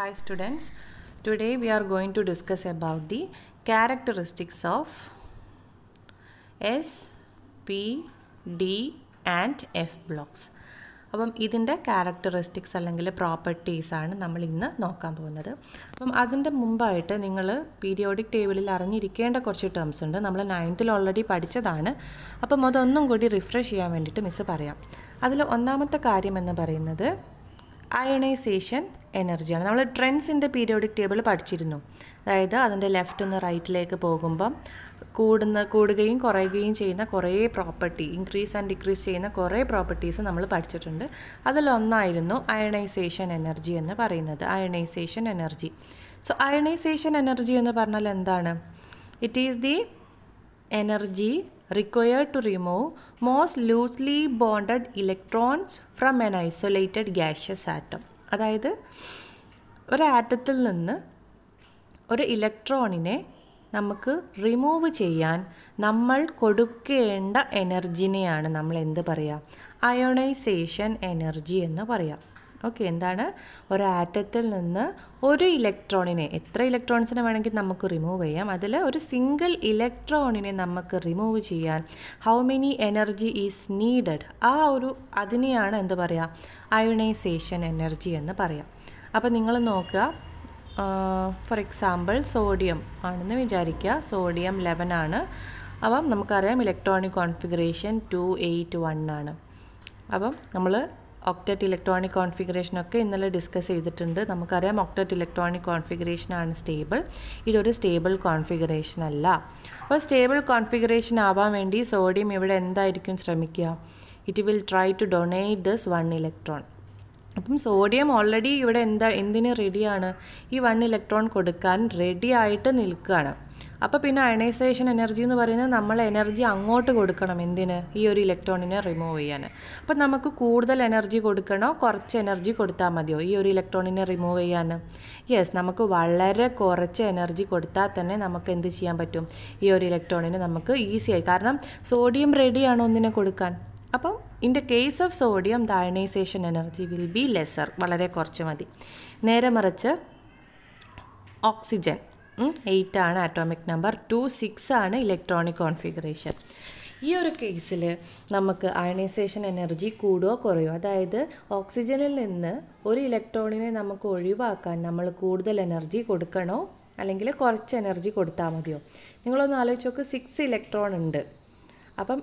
Hi students, today we are going to discuss about the characteristics of S, P, D and F blocks. അപ്പം ഇതിൻ്റെ characteristics അല്ലെങ്കിൽ properties ആണ് നമ്മൾ ഇന്ന് നോക്കാൻ പോകുന്നത് അപ്പം അതിൻ്റെ മുമ്പായിട്ട് നിങ്ങൾ പീരിയോഡിക് ടേബിളിൽ അറിഞ്ഞിരിക്കേണ്ട കുറച്ച് ടേംസ് ഉണ്ട് നമ്മൾ നയൻത്തിൽ ഓൾറെഡി പഠിച്ചതാണ് അപ്പം അതൊന്നും കൂടി റിഫ്രഷ് ചെയ്യാൻ വേണ്ടിയിട്ട് മിസ്സ് പറയാം അതിൽ ഒന്നാമത്തെ കാര്യം എന്ന് പറയുന്നത് അയണൈസേഷൻ എനർജിയാണ് നമ്മൾ ട്രെൻഡ്സിൻ്റെ പീരിയോഡിക് ടേബിൾ പഠിച്ചിരുന്നു അതായത് അതിൻ്റെ ലെഫ്റ്റ് നിന്ന് റൈറ്റിലേക്ക് പോകുമ്പം കൂടുന്ന കൂടുകയും കുറയുകയും ചെയ്യുന്ന കുറേ പ്രോപ്പർട്ടി ഇൻക്രീസ് ആൻഡ് ഡിക്രീസ് ചെയ്യുന്ന കുറേ പ്രോപ്പർട്ടീസ് നമ്മൾ പഠിച്ചിട്ടുണ്ട് അതിലൊന്നായിരുന്നു അയണൈസേഷൻ എനർജി എന്ന് പറയുന്നത് ionisation energy so ionisation energy എന്ന് പറഞ്ഞാൽ എന്താണ് it is the energy required to remove most loosely bonded electrons from an isolated gaseous atom അതായത് ഒരാറ്റത്തിൽ നിന്ന് ഒരു ഇലക്ട്രോണിനെ നമുക്ക് റിമൂവ് ചെയ്യാൻ നമ്മൾ കൊടുക്കേണ്ട എനർജിനെയാണ് നമ്മൾ എന്ത് പറയുക അയോണൈസേഷൻ എനർജി എന്ന് പറയാം ഓക്കെ എന്താണ് ഒരാറ്റത്തിൽ നിന്ന് ഒരു ഇലക്ട്രോണിനെ എത്ര ഇലക്ട്രോൺസിനെ വേണമെങ്കിൽ നമുക്ക് റിമൂവ് ചെയ്യാം അതിൽ ഒരു സിംഗിൾ ഇലക്ട്രോണിനെ നമുക്ക് റിമൂവ് ചെയ്യാൻ how many energy is needed ആ ഒരു അതിനെയാണ് എന്ത് പറയുക അയണൈസേഷൻ എനർജി എന്ന് പറയാം അപ്പോൾ നിങ്ങൾ നോക്കുക ഫോർ എക്സാമ്പിൾ സോഡിയം ആണെന്ന് വിചാരിക്കുക സോഡിയം ലെവൻ ആണ് അപ്പം നമുക്കറിയാം electronic configuration two eight one ആണ് അപ്പം നമ്മൾ ഒക്ടറ്റ് ഇലക്ട്രോണിക് കോൺഫിഗറേഷനൊക്കെ ഇന്നലെ ഡിസ്കസ് ചെയ്തിട്ടുണ്ട് നമുക്കറിയാം ഒക്ടറ്റ് ഇലക്ട്രോണിക് കോൺഫിഗറേഷനാണ് സ്റ്റേബിൾ ഇതൊരു സ്റ്റേബിൾ കോൺഫിഗറേഷൻ അല്ല അപ്പോൾ സ്റ്റേബിൾ കോൺഫിഗറേഷൻ ആവാൻ വേണ്ടി സോഡിയം ഇവിടെ എന്തായിരിക്കും ശ്രമിക്കുക it will try to donate this one electron അപ്പം സോഡിയം ഓൾറെഡി ഇവിടെ എന്താ എന്തിന് റെഡിയാണ് ഈ വൺ ഇലക്ട്രോൺ കൊടുക്കാൻ റെഡി ആയിട്ട് നിൽക്കുകയാണ് അപ്പോൾ പിന്നെ അയണൈസേഷൻ എനർജി എന്ന് പറയുന്നത് നമ്മൾ എനർജി അങ്ങോട്ട് കൊടുക്കണം എന്തിന് ഈ ഒരു ഇലക്ട്രോണിനെ റിമൂവ് ചെയ്യാൻ അപ്പോൾ നമുക്ക് കൂടുതൽ എനർജി കൊടുക്കണോ കുറച്ച് എനർജി കൊടുത്താൽ മതിയോ ഈ ഒരു ഇലക്ട്രോണിനെ റിമൂവ് ചെയ്യാൻ യെസ് നമുക്ക് വളരെ കുറച്ച് എനർജി കൊടുത്താൽ തന്നെ നമുക്ക് എന്ത് ചെയ്യാൻ പറ്റും ഈ ഒരു ഇലക്ട്രോണിന് നമുക്ക് ഈസിയായി കാരണം സോഡിയം റെഡിയാണ് ഒന്നിനെ കൊടുക്കാൻ അപ്പം in the case of sodium the ionisation energy will be lesser വളരെ കുറച്ച് മതി നേരെ മറിച്ച് ഓക്സിജൻ എയ്റ്റ് ആണ് ആറ്റോമിക് നമ്പർ ടു സിക്സ് ആണ് ഇലക്ട്രോണിക് കോൺഫിഗറേഷൻ ഈ ഒരു കേസിൽ നമുക്ക് അയണൈസേഷൻ എനർജി കൂടുകയോ കുറയോ അതായത് ഓക്സിജനിൽ നിന്ന് ഒരു ഇലക്ട്രോണിനെ നമുക്ക് ഒഴിവാക്കാൻ നമ്മൾ കൂടുതൽ എനർജി കൊടുക്കണോ അല്ലെങ്കിൽ കുറച്ച് എനർജി കൊടുത്താൽ മതിയോ നിങ്ങളൊന്ന് ആലോചിച്ച് നോക്ക് സിക്സ് ഇലക്ട്രോൺ ഉണ്ട് അപ്പം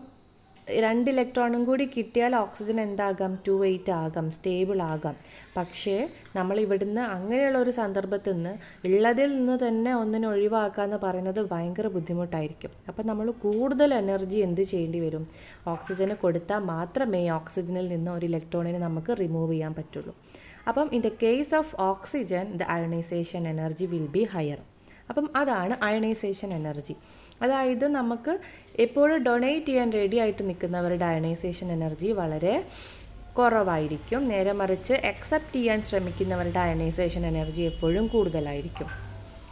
രണ്ട് ഇലക്ട്രോണും കൂടി കിട്ടിയാൽ ഓക്സിജൻ എന്താകാം ടു എയ്റ്റ് ആകാം സ്റ്റേബിൾ ആകാം പക്ഷേ നമ്മൾ ഇവിടുന്ന് അങ്ങനെയുള്ള ഒരു സന്ദർഭത്തിൽ നിന്ന് ഉള്ളതിൽ നിന്ന് തന്നെ ഒന്നിനെ ഒഴിവാക്കുക എന്ന് പറയുന്നത് ഭയങ്കര ബുദ്ധിമുട്ടായിരിക്കും അപ്പം നമ്മൾ കൂടുതൽ എനർജി എന്ത് ചെയ്യേണ്ടി വരും ഓക്സിജന് കൊടുത്താൽ മാത്രമേ ഓക്സിജനിൽ നിന്ന് ഒരു ഇലക്ട്രോണിനെ നമുക്ക് റിമൂവ് ചെയ്യാൻ പറ്റുള്ളൂ അപ്പം in the case of oxygen the ionisation energy will be higher അപ്പം അതാണ് അയണൈസേഷൻ എനർജി അതായത് നമുക്ക് എപ്പോഴും ഡൊണേറ്റ് ചെയ്യാൻ റെഡി ആയിട്ട് നിൽക്കുന്നവരുടെ അയണൈസേഷൻ എനർജി വളരെ കുറവായിരിക്കും നേരെ മറിച്ച് അക്സെപ്റ്റ് ചെയ്യാൻ ശ്രമിക്കുന്നവരുടെ അയണൈസേഷൻ എനർജി എപ്പോഴും കൂടുതലായിരിക്കും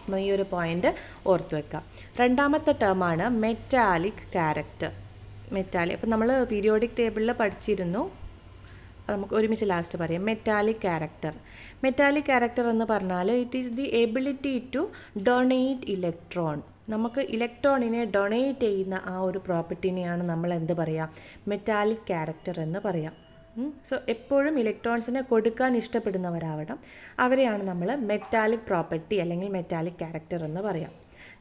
അപ്പം ഈ ഒരു പോയിൻ്റ് ഓർത്ത് വെക്കാം രണ്ടാമത്തെ ടേമാണ് മെറ്റാലിക് ക്യാരക്ടർ മെറ്റാലിക് അപ്പോൾ നമ്മൾ പീരിയോഡിക് ടേബിളിൽ പഠിച്ചിരുന്നു നമുക്ക് ഒരുമിച്ച് ലാസ്റ്റ് പറയാം മെറ്റാലിക് ക്യാരക്ടർ മെറ്റാലിക് ക്യാരക്ടർ എന്ന് പറഞ്ഞാൽ it is the ability to donate electron നമുക്ക് ഇലക്ട്രോണിനെ ഡൊണേറ്റ് ചെയ്യുന്ന ആ ഒരു പ്രോപ്പർട്ടിനെയാണ് നമ്മൾ എന്ത് പറയുക മെറ്റാലിക് ക്യാരക്ടർ എന്ന് പറയാം സോ എപ്പോഴും ഇലക്ട്രോൺസിനെ കൊടുക്കാൻ ഇഷ്ടപ്പെടുന്നവരാവണം അവരെയാണ് നമ്മൾ മെറ്റാലിക് പ്രോപ്പർട്ടി അല്ലെങ്കിൽ മെറ്റാലിക് ക്യാരക്ടർ എന്ന് പറയാം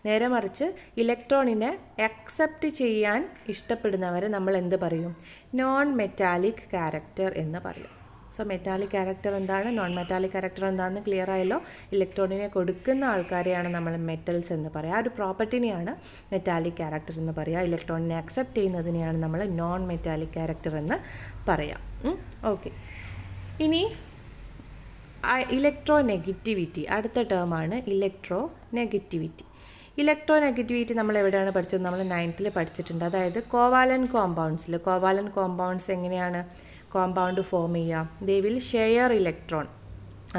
നേരെ മറിച്ച് ഇലക്ട്രോണിനെ അക്സെപ്റ്റ് ചെയ്യാൻ ഇഷ്ടപ്പെടുന്നവരെ നമ്മൾ എന്ത് പറയും നോൺ മെറ്റാലിക് ക്യാരക്ടർ എന്ന് പറയും സോ മെറ്റാലിക് ക്യാരക്ടർ എന്താണ് നോൺ മെറ്റാലിക് ക്യാരക്ടർ എന്താണെന്ന് ക്ലിയർ ആയല്ലോ ഇലക്ട്രോണിനെ കൊടുക്കുന്ന ആൾക്കാരെയാണ് നമ്മൾ മെറ്റൽസ് എന്ന് പറയുക ആ ഒരു പ്രോപ്പർട്ടിനെയാണ് മെറ്റാലിക് ക്യാരക്ടർ എന്ന് പറയുക ഇലക്ട്രോണിനെ അക്സെപ്റ്റ് ചെയ്യുന്നതിനെയാണ് നമ്മൾ നോൺ മെറ്റാലിക് ക്യാരക്ടർ എന്ന് പറയാം ഓക്കെ ഇനി ഇലക്ട്രോ നെഗറ്റിവിറ്റി അടുത്ത ടേമാണ് ഇലക്ട്രോ നെഗറ്റിവിറ്റി ഇലക്ട്രോ നെഗറ്റിവിറ്റി നമ്മൾ എവിടെയാണ് പഠിച്ചത് നമ്മൾ നയൻത്തിൽ പഠിച്ചിട്ടുണ്ട് അതായത് കോവാലൻ കോമ്പൗണ്ട്സിൽ കോവാലൻ കോമ്പൗണ്ട്സ് എങ്ങനെയാണ് കോമ്പൗണ്ട് ഫോം ചെയ്യുക ദേ വിൽ ഷെയർ ഇലക്ട്രോൺ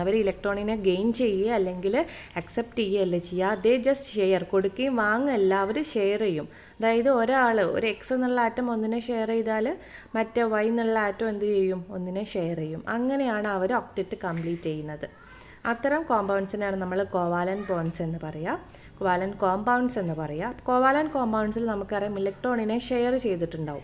അവർ ഇലക്ട്രോണിനെ ഗെയിൻ ചെയ്യുക അല്ലെങ്കിൽ അക്സെപ്റ്റ് ചെയ്യുകയല്ല ചെയ്യുക അതേ ജസ്റ്റ് ഷെയർ കൊടുക്കുകയും വാങ്ങല്ല അവർ ഷെയർ ചെയ്യും അതായത് ഒരാൾ ഒരു എക്സ് എന്നുള്ള ആറ്റം ഒന്നിനെ ഷെയർ ചെയ്താൽ മറ്റേ വൈ എന്നുള്ള ആറ്റം എന്ത് ചെയ്യും ഒന്നിനെ ഷെയർ ചെയ്യും അങ്ങനെയാണ് അവർ ഒക്ടറ്റ് കംപ്ലീറ്റ് ചെയ്യുന്നത് അത്തരം കോമ്പൗണ്ട്സിനാണ് നമ്മൾ കോവാലൻ ബോൺസ് എന്ന് പറയുക കോവാലൻ കോമ്പൗണ്ട്സ് എന്ന് പറയുക കോവാലൻ കോമ്പൗണ്ട്സിൽ നമുക്കറിയാം ഇലക്ട്രോണിനെ ഷെയർ ചെയ്തിട്ടുണ്ടാവും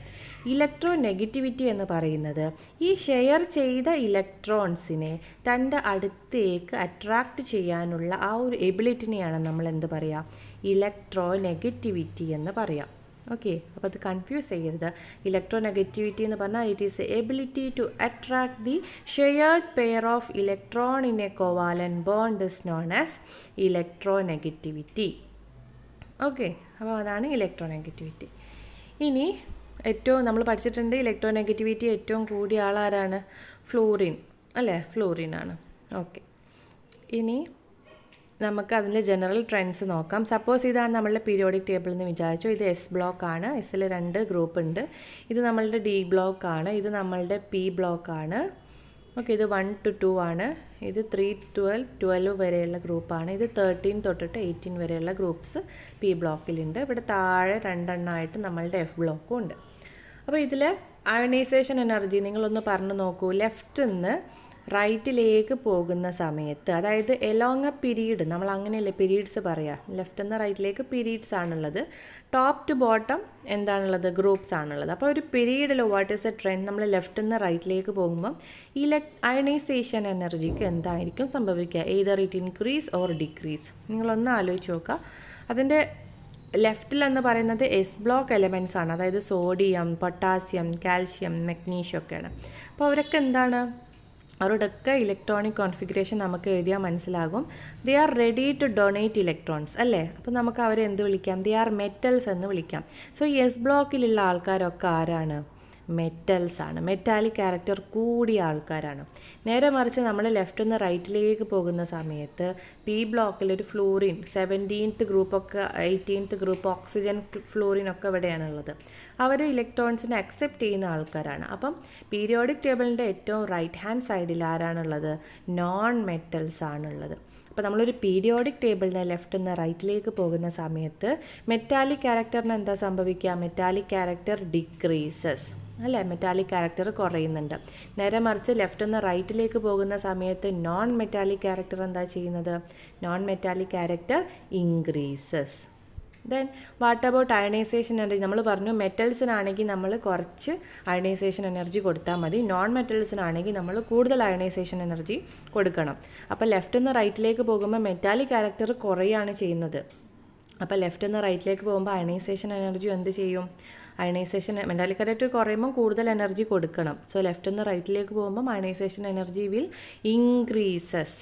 ഇലക്ട്രോ നെഗറ്റിവിറ്റി എന്ന് പറയുന്നത് ഈ ഷെയർ ചെയ്ത ഇലക്ട്രോൺസിനെ തൻ്റെ അടുത്തേക്ക് അട്രാക്റ്റ് ചെയ്യാനുള്ള ആ ഒരു എബിലിറ്റിനെയാണ് നമ്മൾ എന്ത് പറയുക ഇലക്ട്രോ നെഗറ്റിവിറ്റി എന്ന് പറയാം ഓക്കെ അപ്പോൾ അത് കൺഫ്യൂസ് ചെയ്യരുത് ഇലക്ട്രോ നെഗറ്റിവിറ്റി എന്ന് പറഞ്ഞാൽ it is ability to attract the shared pair of electron in a covalent bond is known as electronegativity okay അപ്പോൾ അതാണ് ഇലക്ട്രോ നെഗറ്റിവിറ്റി ഇനി ഏറ്റവും നമ്മൾ പഠിച്ചിട്ടുണ്ട് ഇലക്ട്രോ നെഗറ്റിവിറ്റി ഏറ്റവും കൂടിയ ആളാരാണ് ഫ്ലൂറിൻ അല്ലേ ഫ്ലൂറിൻ ആണ് ഓക്കെ ഇനി നമുക്ക് അതിൻ്റെ ജനറൽ ട്രെൻഡ്സ് നോക്കാം സപ്പോസ് ഇതാണ് നമ്മളുടെ പീരിയോഡിക് ടേബിൾ എന്ന് വിചാരിച്ചു ഇത് എസ് ബ്ലോക്ക് ആണ് എസ്സിൽ രണ്ട് ഗ്രൂപ്പ് ഉണ്ട് ഇത് നമ്മളുടെ ഡി ബ്ലോക്ക് ആണ് ഇത് നമ്മളുടെ പി ബ്ലോക്ക് ആണ് ഓക്കെ ഇത് വൺ ടു ടു ആണ് ഇത് ത്രീ ട്വൽവ് ട്വൽവ് വരെയുള്ള ഗ്രൂപ്പാണ് ഇത് തേർട്ടീൻ തൊട്ടിട്ട് എയ്റ്റീൻ വരെയുള്ള ഗ്രൂപ്പ്സ് പി ബ്ലോക്കിലുണ്ട് ഇവിടെ താഴെ രണ്ടെണ്ണമായിട്ട് നമ്മളുടെ എഫ് ബ്ലോക്കും ഉണ്ട് അപ്പോൾ ഇതിൽ അയണൈസേഷൻ എനർജി നിങ്ങളൊന്ന് പറഞ്ഞു നോക്കൂ ലെഫ്റ്റ് നിന്ന് റൈറ്റിലേക്ക് പോകുന്ന സമയത്ത് അതായത് എലോങ് എ പിരീഡ് നമ്മൾ അങ്ങനെയല്ലേ പിരീഡ്സ് പറയാ ലെഫ്റ്റ് എന്ന റൈറ്റിലേക്ക് പിരീഡ്സ് ആണുള്ളത് ടോപ്പ് ടു ബോട്ടം എന്താണുള്ളത് ഗ്രൂപ്പ്സ് ആണുള്ളത് അപ്പോൾ ഒരു പിരീഡിൽ വാട്ട് ഈസ് എ ട്രെൻഡ് നമ്മൾ ലെഫ്റ്റ് നിന്ന് റൈറ്റിലേക്ക് പോകുമ്പം ഇല അയണൈസേഷൻ എനർജിക്ക് എന്തായിരിക്കും സംഭവിക്കുക either it increase or decrease നിങ്ങളൊന്ന് ആലോചിച്ച് നോക്കുക അതിൻ്റെ ലെഫ്റ്റിലെന്ന് എന്ന് പറയുന്നത് എസ് ബ്ലോക്ക് എലമെൻറ്റ്സ് ആണ് അതായത് സോഡിയം പൊട്ടാസ്യം കാൽഷ്യം മെഗ്നീഷ്യം ഒക്കെയാണ് അപ്പോൾ അവരൊക്കെ എന്താണ് അവരോടൊക്കെ ഇലക്ട്രോണിക് കോൺഫിഗറേഷൻ നമുക്ക് എഴുതിയാൽ മനസ്സിലാകും they are ready to donate electrons അല്ലേ അപ്പോൾ നമുക്ക് അവരെ എന്ത് വിളിക്കാം ദേ ആർ മെറ്റൽസ് എന്ന് വിളിക്കാം സോ എസ് ബ്ലോക്കിലുള്ള ആൾക്കാരൊക്കെ ആരാണ് മെറ്റൽസ് ആണ് മെറ്റാലിക് ക്യാരക്ടർ കൂടിയ ആൾക്കാരാണ് നേരെ മറിച്ച് നമ്മൾ ലെഫ്റ്റ് നിന്ന് റൈറ്റിലേക്ക് പോകുന്ന സമയത്ത് പി ബ്ലോക്കിൽ ഒരു ഫ്ലൂറിൻ സെവൻറ്റീൻത്ത് ഗ്രൂപ്പൊക്കെ എയ്റ്റീൻത്ത് ഗ്രൂപ്പ് ഓക്സിജൻ ഫ്ലൂറിൻ ഒക്കെ ഇവിടെയാണുള്ളത് അവർ ഇലക്ട്രോൺസിനെ അക്സെപ്റ്റ് ചെയ്യുന്ന ആൾക്കാരാണ് അപ്പം പീരിയോഡിക് ടേബിളിൻ്റെ ഏറ്റവും റൈറ്റ് ഹാൻഡ് സൈഡിൽ ആരാണുള്ളത് നോൺ മെറ്റൽസ് ആണുള്ളത് അപ്പോൾ നമ്മളൊരു പീരിയോഡിക് ടേബിളിനെ ലെഫ്റ്റ് നിന്ന് റൈറ്റിലേക്ക് പോകുന്ന സമയത്ത് മെറ്റാലിക് ക്യാരക്ടറിന് എന്താ സംഭവിക്കുക മെറ്റാലിക് ക്യാരക്ടർ ഡിക്രീസസ് അല്ലേ മെറ്റാലിക് ക്യാരക്ടർ കുറയുന്നുണ്ട് നേരെ മറിച്ച് ലെഫ്റ്റ് നിന്ന് റൈറ്റിലേക്ക് പോകുന്ന സമയത്ത് നോൺ മെറ്റാലിക് ക്യാരക്ടർ എന്താ ചെയ്യുന്നത് non metallic character increases then what about ionisation energy നമ്മൾ പറഞ്ഞു മെറ്റൽസിനാണെങ്കിൽ നമ്മൾ കുറച്ച് അയണൈസേഷൻ എനർജി കൊടുത്താൽ മതി നോൺ മെറ്റൽസിനാണെങ്കിൽ നമ്മൾ കൂടുതൽ അയണൈസേഷൻ എനർജി കൊടുക്കണം അപ്പോൾ ലെഫ്റ്റ് നിന്ന് റൈറ്റിലേക്ക് പോകുമ്പോൾ മെറ്റാലിക് ക്യാരക്ടർ കുറയാണ് ചെയ്യുന്നത് അപ്പോൾ ലെഫ്റ്റ് നിന്ന് റൈറ്റിലേക്ക് പോകുമ്പോൾ അയണൈസേഷൻ എനർജി എന്ത് ചെയ്യും അയണൈസേഷൻ മെൻറ്റാലിക് കറക്റ്റ് കുറയുമ്പോൾ കൂടുതൽ എനർജി കൊടുക്കണം സോ ലെഫ്റ്റ് നിന്ന് റൈറ്റിലേക്ക് പോകുമ്പോൾ ionisation energy will increases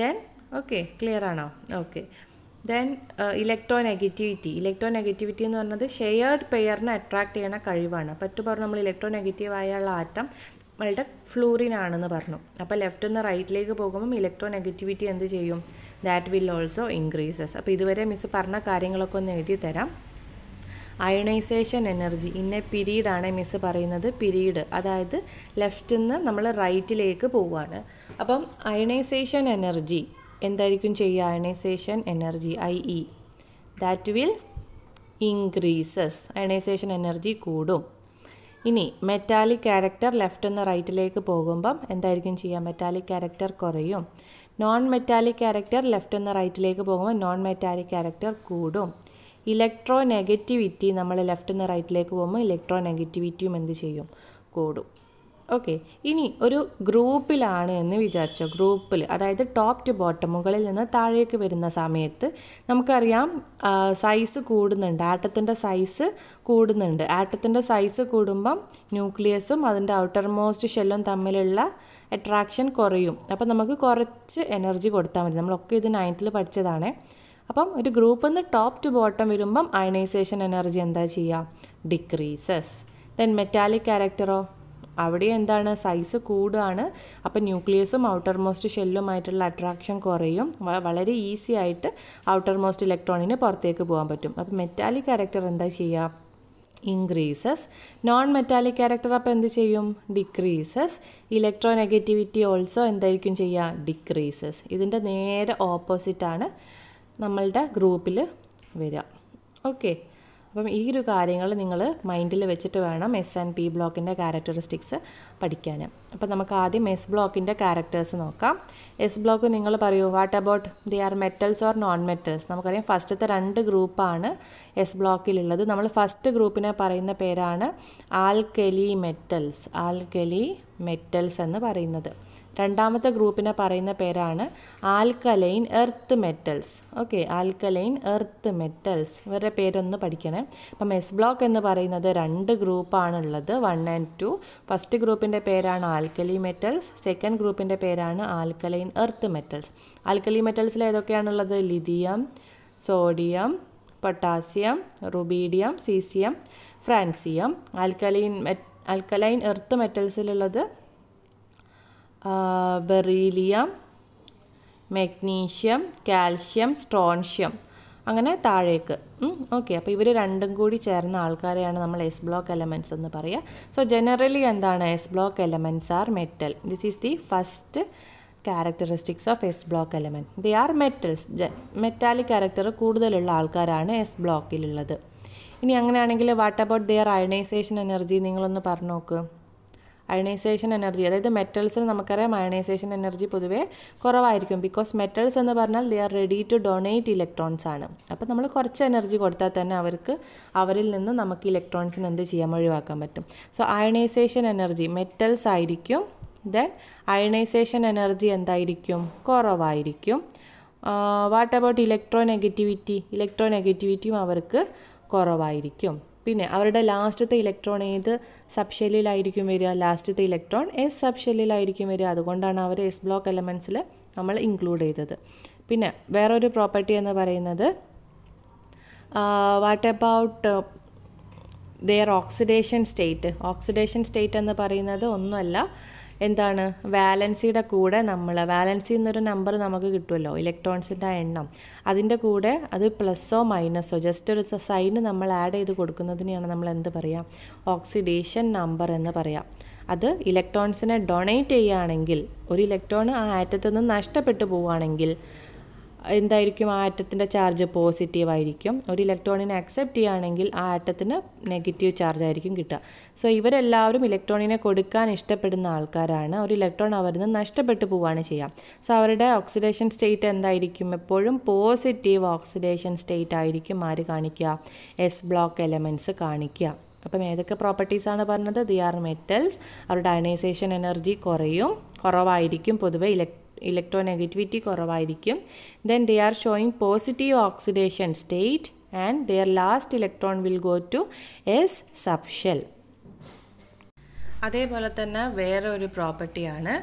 then okay clear ആണോ okay then electronegativity electronegativity എന്ന് പറഞ്ഞത് ഷെയർഡ് പെയറിനെ അട്രാക്ട് ചെയ്യുന്ന കഴിവാണ് പറ്റു പറഞ്ഞു നമ്മൾ ഇലക്ട്രോ നെഗറ്റീവ് ആയുള്ള ആറ്റം നമ്മളുടെ ഫ്ലൂറിൻ ആണെന്ന് പറഞ്ഞു അപ്പോൾ ലെഫ്റ്റ് നിന്ന് റൈറ്റിലേക്ക് പോകുമ്പം ഇലക്ട്രോ നെഗറ്റിവിറ്റി എന്ത് ചെയ്യും ദാറ്റ് വിൽ ഓൾസോ ഇൻക്രീസസ് അപ്പോൾ ഇതുവരെ മിസ് പറഞ്ഞ കാര്യങ്ങളൊക്കെ ഒന്ന് എഴുതി തരാം അയണൈസേഷൻ എനർജി ഇന്ന പിരീഡാണ് മിസ് പറയുന്നത് പിരീഡ് അതായത് ലെഫ്റ്റിൽ നിന്ന് നമ്മൾ റൈറ്റിലേക്ക് പോവുകയാണ് അപ്പം അയണൈസേഷൻ എനർജി എന്തായിരിക്കും ചെയ്യുക ionisation energy I E that will increases ionisation energy കൂടും ഇനി മെറ്റാലിക് ക്യാരക്ടർ ലെഫ്റ്റ് നിന്ന് റൈറ്റിലേക്ക് പോകുമ്പം എന്തായിരിക്കും ചെയ്യുക മെറ്റാലിക് ക്യാരക്ടർ കുറയും നോൺ മെറ്റാലിക് ക്യാരക്ടർ ലെഫ്റ്റ് നിന്ന് റൈറ്റിലേക്ക് പോകുമ്പോൾ നോൺ മെറ്റാലിക് ക്യാരക്ടർ കൂടും ഇലക്ട്രോ നെഗറ്റിവിറ്റി നമ്മൾ ലെഫ്റ്റ് നിന്ന് റൈറ്റിലേക്ക് പോകുമ്പോൾ ഇലക്ട്രോ നെഗറ്റിവിറ്റിയും എന്ത് ചെയ്യും കൂടും ഓക്കെ ഇനി ഒരു ഗ്രൂപ്പിലാണ് എന്ന് വിചാരിച്ചോ ഗ്രൂപ്പിൽ അതായത് ടോപ്പ് ടു ബോട്ടം മുകളിൽ നിന്ന് താഴേക്ക് വരുന്ന സമയത്ത് നമുക്കറിയാം സൈസ് കൂടുന്നുണ്ട് ആറ്റത്തിൻ്റെ സൈസ് കൂടുന്നുണ്ട് ആറ്റത്തിൻ്റെ സൈസ് കൂടുമ്പം ന്യൂക്ലിയസും അതിൻ്റെ ഔട്ടർ മോസ്റ്റ് ഷെല്ലും തമ്മിലുള്ള അട്രാക്ഷൻ കുറയും അപ്പം നമുക്ക് കുറച്ച് എനർജി കൊടുത്താൽ മതി നമ്മളൊക്കെ ഇത് നയൻത്തിൽ പഠിച്ചതാണ് അപ്പം ഒരു ഗ്രൂപ്പിൽ നിന്ന് ടോപ്പ് ടു ബോട്ടം വരുമ്പം അയണൈസേഷൻ എനർജി എന്താ ചെയ്യുക ഡിക്രീസസ് ദെൻ മെറ്റാലിക് ക്യാരക്ടറോ അവിടെ എന്താണ് സൈസ് കൂടുകയാണ് അപ്പോൾ ന്യൂക്ലിയസും ഔട്ടർ മോസ്റ്റ് ഷെല്ലുമായിട്ടുള്ള അട്രാക്ഷൻ കുറയും വളരെ ഈസി ആയിട്ട് ഔട്ടർ മോസ്റ്റ് ഇലക്ട്രോണിന് പുറത്തേക്ക് പോകാൻ പറ്റും അപ്പോൾ മെറ്റാലിക് ക്യാരക്ടർ എന്താ ചെയ്യുക ഇൻക്രീസസ് നോൺ മെറ്റാലിക് ക്യാരക്ടർ അപ്പോൾ എന്ത് ചെയ്യും ഡിക്രീസസ് ഇലക്ട്രോ നെഗറ്റിവിറ്റി ഓൾസോ എന്തായിരിക്കും ചെയ്യുക ഡിക്രീസസ് ഇതിൻ്റെ നേരെ ഓപ്പോസിറ്റാണ് നമ്മളുടെ ഗ്രൂപ്പിൽ വരിക ഓക്കെ അപ്പം ഈ ഒരു കാര്യങ്ങൾ നിങ്ങൾ മൈൻഡിൽ വെച്ചിട്ട് വേണം എസ് ആൻഡ് പി ബ്ലോക്കിൻ്റെ ക്യാരക്ടറിസ്റ്റിക്സ് പഠിക്കാൻ അപ്പം നമുക്ക് ആദ്യം എസ് ബ്ലോക്കിൻ്റെ ക്യാരക്ടേഴ്സ് നോക്കാം എസ് ബ്ലോക്ക് നിങ്ങൾ പറയൂ what about the are metals or non metals നമുക്കറിയാം ഫസ്റ്റത്തെ രണ്ട് ഗ്രൂപ്പാണ് എസ് ബ്ലോക്കിലുള്ളത് നമ്മൾ ഫസ്റ്റ് ഗ്രൂപ്പിനെ പറയുന്ന പേരാണ് ആൽക്കലി മെറ്റൽസ് ആൽക്കലി മെറ്റൽസ് എന്ന് പറയുന്നത് രണ്ടാമത്തെ ഗ്രൂപ്പിനെ പറയുന്ന പേരാണ് alkaline earth metals okay alkaline earth metals ഇവരുടെ പേരൊന്ന് പഠിക്കണേ അപ്പം എസ് ബ്ലോക്ക് എന്ന് പറയുന്നത് രണ്ട് ഗ്രൂപ്പാണുള്ളത് വൺ ആൻഡ് ടു ഫസ്റ്റ് ഗ്രൂപ്പിൻ്റെ പേരാണ് ആൽക്കലി മെറ്റൽസ് സെക്കൻഡ് ഗ്രൂപ്പിൻ്റെ പേരാണ് ആൽക്കലൈൻ എർത്ത് മെറ്റൽസ് ആൽക്കലി മെറ്റൽസിൽ ഏതൊക്കെയാണുള്ളത് lithium sodium potassium rubidium caesium francium alkaline met alkaline earth മെറ്റൽസിലുള്ളത് ബെറീലിയം മെഗ്നീഷ്യം കാൽഷ്യം സ്ട്രോൺഷ്യം അങ്ങനെ താഴേക്ക് ഓക്കെ അപ്പോൾ ഇവർ രണ്ടും കൂടി ചേർന്ന ആൾക്കാരെയാണ് നമ്മൾ എസ് ബ്ലോക്ക് എലമെൻറ്റ്സ് എന്ന് പറയുക സോ ജനറലി എന്താണ് S block elements are metal this is the first characteristics of S block element the are metals metallic character കൂടുതലുള്ള ആൾക്കാരാണ് എസ് ബ്ലോക്കിലുള്ളത് ഇനി അങ്ങനെയാണെങ്കിൽ what about their ionisation energy നിങ്ങളൊന്ന് പറഞ്ഞു നോക്ക് അയണൈസേഷൻ എനർജി അതായത് മെറ്റൽസിന് നമുക്കറിയാം അയണൈസേഷൻ എനർജി പൊതുവേ കുറവായിരിക്കും ബിക്കോസ് മെറ്റൽസ് എന്ന് പറഞ്ഞാൽ they are ready to donate electrons ആണ് അപ്പോൾ നമ്മൾ കുറച്ച് എനർജി കൊടുത്താൽ തന്നെ അവർക്ക് അവരിൽ നിന്ന് നമുക്ക് ഇലക്ട്രോൺസിന് എന്ത് ചെയ്യാം ഒഴിവാക്കാൻ പറ്റും സോ അയണൈസേഷൻ എനർജി മെറ്റൽസ് ആയിരിക്കും ദെൻ അയണൈസേഷൻ എനർജി എന്തായിരിക്കും കുറവായിരിക്കും വാട്ട് അബൌട്ട് ഇലക്ട്രോ നെഗറ്റിവിറ്റി ഇലക്ട്രോ നെഗറ്റിവിറ്റിയും അവർക്ക് കുറവായിരിക്കും പിന്നെ അവരുടെ ലാസ്റ്റത്തെ ഇലക്ട്രോൺ ഏത് സബ് ഷെല്ലിലായിരിക്കും വരിക ലാസ്റ്റത്തെ ഇലക്ട്രോൺ എസ് സബ് ഷെല്ലിലായിരിക്കും വരിക അതുകൊണ്ടാണ് അവർ എസ് ബ്ലോക്ക് എലമെൻസിൽ നമ്മൾ ഇൻക്ലൂഡ് ചെയ്തത് പിന്നെ വേറൊരു പ്രോപ്പർട്ടി എന്ന് പറയുന്നത് what about their oxidation state oxidation state എന്ന് പറയുന്നത് ഒന്നുമല്ല എന്താണ് വാലൻസിയുടെ കൂടെ നമ്മൾ വാലൻസി എന്നൊരു നമ്പർ നമുക്ക് കിട്ടുമല്ലോ ഇലക്ട്രോൺസിൻ്റെ എണ്ണം അതിൻ്റെ കൂടെ അത് പ്ലസ്സോ മൈനസോ ജസ്റ്റ് ഒരു സൈന് നമ്മൾ ആഡ് ചെയ്ത് കൊടുക്കുന്നതിനെയാണ് നമ്മൾ എന്ത് പറയുക ഓക്സിഡേഷൻ നമ്പർ എന്ന് പറയാം അത് ഇലക്ട്രോൺസിനെ ഡൊണേറ്റ് ചെയ്യുകയാണെങ്കിൽ ഒരു ഇലക്ട്രോൺ ആ ആറ്റത്തിൽ നിന്ന് നഷ്ടപ്പെട്ടു പോവുകയാണെങ്കിൽ എന്തായിരിക്കും ആ ആറ്റത്തിൻ്റെ ചാർജ് പോസിറ്റീവ് ആയിരിക്കും ഒരു ഇലക്ട്രോണിനെ അക്സെപ്റ്റ് ചെയ്യുകയാണെങ്കിൽ ആ ആറ്റത്തിന് നെഗറ്റീവ് ചാർജ് ആയിരിക്കും കിട്ടുക സോ ഇവരെല്ലാവരും ഇലക്ട്രോണിനെ കൊടുക്കാൻ ഇഷ്ടപ്പെടുന്ന ആൾക്കാരാണ് ഒരു ഇലക്ട്രോൺ അവരിൽ നിന്ന് നഷ്ടപ്പെട്ടു പോവുകയാണ് ചെയ്യുക സോ അവരുടെ ഓക്സിഡേഷൻ സ്റ്റേറ്റ് എന്തായിരിക്കും എപ്പോഴും പോസിറ്റീവ് ഓക്സിഡേഷൻ സ്റ്റേറ്റ് ആയിരിക്കും ആര് കാണിക്കുക എസ് ബ്ലോക്ക് എലമെൻറ്റ്സ് കാണിക്കുക അപ്പം ഏതൊക്കെ പ്രോപ്പർട്ടീസാണ് പറഞ്ഞത് ദി ആർ മെറ്റൽസ് അവരുടെ അയണൈസേഷൻ എനർജി കുറയും കുറവായിരിക്കും പൊതുവെ ഇലക്ട്രോ ഇലക്ട്രോ നെഗറ്റിവിറ്റി കുറവായിരിക്കും then they are showing positive oxidation state and their last electron will go to S subshell അതേപോലെ തന്നെ വേറെ ഒരു പ്രോപ്പർട്ടിയാണ്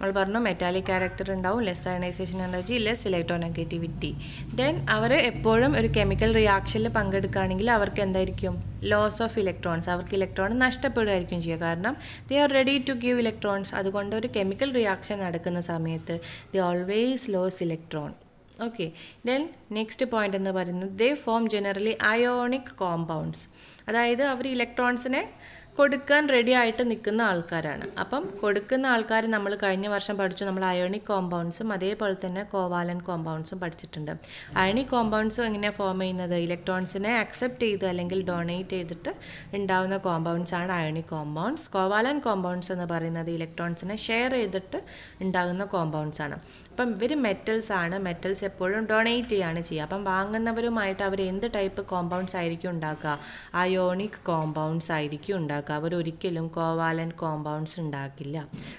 നമ്മൾ പറഞ്ഞു മെറ്റാലിക് ക്യാരക്ടർ ഉണ്ടാവും less ionisation energy less negativity then അവർ എപ്പോഴും ഒരു കെമിക്കൽ റിയാക്ഷനിൽ പങ്കെടുക്കുകയാണെങ്കിൽ അവർക്ക് എന്തായിരിക്കും ലോസ് ഓഫ് ഇലക്ട്രോൺസ് അവർക്ക് ഇലക്ട്രോൺ നഷ്ടപ്പെടുകയായിരിക്കും ചെയ്യുക കാരണം they are ready to give electrons അതുകൊണ്ട് ഒരു കെമിക്കൽ റിയാക്ഷൻ നടക്കുന്ന സമയത്ത് they always loss electron okay then next point എന്ന് പറയുന്നത് they form generally ionic compounds അതായത് അവർ ഇലക്ട്രോൺസിനെ കൊടുക്കാൻ റെഡി ആയിട്ട് നിൽക്കുന്ന ആൾക്കാരാണ് അപ്പം കൊടുക്കുന്ന ആൾക്കാർ നമ്മൾ കഴിഞ്ഞ വർഷം പഠിച്ചു നമ്മൾ അയോണിക് കോമ്പൗണ്ട്സും അതേപോലെ തന്നെ കോവാലൻ കോമ്പൗണ്ട്സും പഠിച്ചിട്ടുണ്ട് അയോണിക് കോമ്പൗണ്ട്സ് എങ്ങനെയാണ് ഫോം ചെയ്യുന്നത് ഇലക്ട്രോൺസിനെ അക്സെപ്റ്റ് ചെയ്ത് അല്ലെങ്കിൽ ഡൊണേറ്റ് ചെയ്തിട്ട് ഉണ്ടാവുന്ന കോമ്പൗണ്ട്സ് ആണ് അയോണിക് കോമ്പൗണ്ട്സ് കോവാലൻ കോമ്പൗണ്ട്സ് എന്ന് പറയുന്നത് ഇലക്ട്രോൺസിനെ ഷെയർ ചെയ്തിട്ട് ഉണ്ടാകുന്ന കോമ്പൗണ്ട്സ് ആണ് അപ്പം ഇവർ മെറ്റൽസ് ആണ് മെറ്റൽസ് എപ്പോഴും ഡൊണേറ്റ് ചെയ്യാണ് ചെയ്യുക അപ്പം വാങ്ങുന്നവരുമായിട്ട് അവർ എന്ത് ടൈപ്പ് കോമ്പൗണ്ട്സ് ആയിരിക്കും ഉണ്ടാക്കുക അയോണിക് കോമ്പൗണ്ട്സ് ആയിരിക്കും ഉണ്ടാക്കുക അവർ അവരൊരിക്കലും കോവാലൻ കോമ്പൗണ്ട്സ് ഉണ്ടാക്കില്ല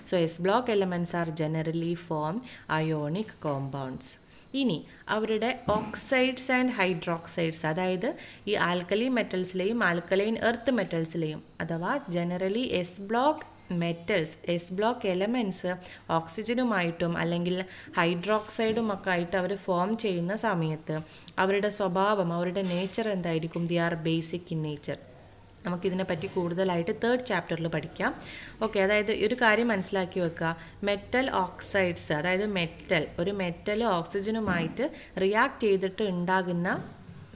so S block elements are generally form ionic compounds ഇനി അവരുടെ ഓക്സൈഡ്സ് ആൻഡ് ഹൈഡ്രോക്സൈഡ്സ് അതായത് ഈ ആൽക്കലി മെറ്റൽസിലെയും ആൽക്കലൈൻ എർത്ത് മെറ്റൽസിലെയും അഥവാ generally S block metals S block elements ഓക്സിജനുമായിട്ടും അല്ലെങ്കിൽ ഒക്കെ ആയിട്ട് അവർ ഫോം ചെയ്യുന്ന സമയത്ത് അവരുടെ സ്വഭാവം അവരുടെ നേച്ചർ എന്തായിരിക്കും the are basic in nature പറ്റി കൂടുതലായിട്ട് തേർഡ് ചാപ്റ്ററിൽ പഠിക്കാം ഓക്കെ അതായത് ഒരു കാര്യം മനസ്സിലാക്കി വെക്കുക മെറ്റൽ ഓക്സൈഡ്സ് അതായത് മെറ്റൽ ഒരു മെറ്റൽ ഓക്സിജനുമായിട്ട് റിയാക്ട് ചെയ്തിട്ട് ഉണ്ടാകുന്ന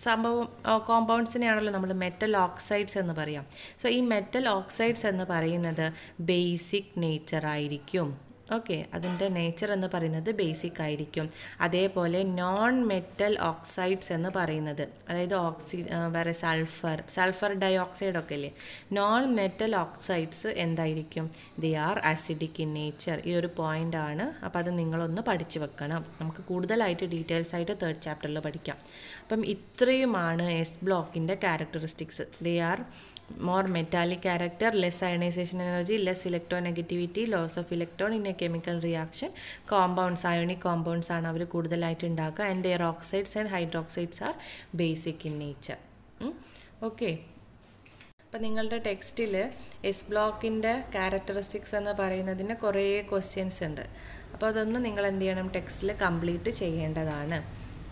സംഭവം കോമ്പൗണ്ട്സിനെയാണല്ലോ നമ്മൾ മെറ്റൽ ഓക്സൈഡ്സ് എന്ന് പറയാം സോ ഈ മെറ്റൽ ഓക്സൈഡ്സ് എന്ന് പറയുന്നത് ബേസിക് നേച്ചർ ആയിരിക്കും ഓക്കെ അതിൻ്റെ നേച്ചർ എന്ന് പറയുന്നത് ബേസിക് ആയിരിക്കും അതേപോലെ നോൺ മെറ്റൽ ഓക്സൈഡ്സ് എന്ന് പറയുന്നത് അതായത് ഓക്സി വേറെ സൾഫർ സൾഫർ ഡൈ ഓക്സൈഡ് ഒക്കെ അല്ലേ നോൺ മെറ്റൽ ഓക്സൈഡ്സ് എന്തായിരിക്കും the are acidic in nature ഈ ഒരു പോയിൻ്റ് ആണ് അപ്പോൾ അത് നിങ്ങളൊന്ന് പഠിച്ചു വെക്കണം നമുക്ക് കൂടുതലായിട്ട് ഡീറ്റെയിൽസ് ആയിട്ട് തേർഡ് ചാപ്റ്ററിൽ പഠിക്കാം അപ്പം ഇത്രയുമാണ് എസ് ബ്ലോക്കിൻ്റെ characteristics they are more metallic character less ionisation energy less electronegativity loss of electron in a chemical reaction compounds ionic compounds ആണ് അവർ കൂടുതലായിട്ട് ഉണ്ടാക്കുക and their oxides and hydroxides are basic in nature okay അപ്പം നിങ്ങളുടെ ടെക്സ്റ്റിൽ S ബ്ലോക്കിൻ്റെ characteristics എന്ന് പറയുന്നതിന് കുറേ ക്വസ്റ്റ്യൻസ് ഉണ്ട് അപ്പോൾ അതൊന്നും നിങ്ങൾ എന്ത് ചെയ്യണം ടെക്സ്റ്റിൽ കംപ്ലീറ്റ് ചെയ്യേണ്ടതാണ്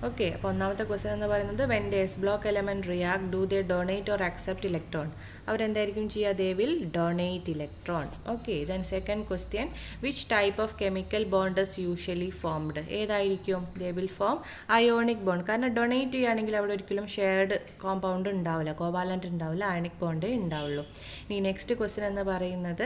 ഓക്കെ അപ്പോൾ ഒന്നാമത്തെ ക്വസ്റ്റ്യൻ എന്ന് പറയുന്നത് when the S block element react do they donate or accept electron അവരെന്തായിരിക്കും ചെയ്യുക they will donate electron okay then second question which type of chemical bonds usually formed ഏതായിരിക്കും they will form ionic bond കാരണം donate ചെയ്യുകയാണെങ്കിൽ അവിടെ ഒരിക്കലും shared compound ഉണ്ടാവില്ല covalent ഉണ്ടാവില്ല ionic ബോണ്ടേ ഉണ്ടാവുള്ളൂ ഇനി നെക്സ്റ്റ് ക്വസ്റ്റ്യൻ എന്ന് പറയുന്നത്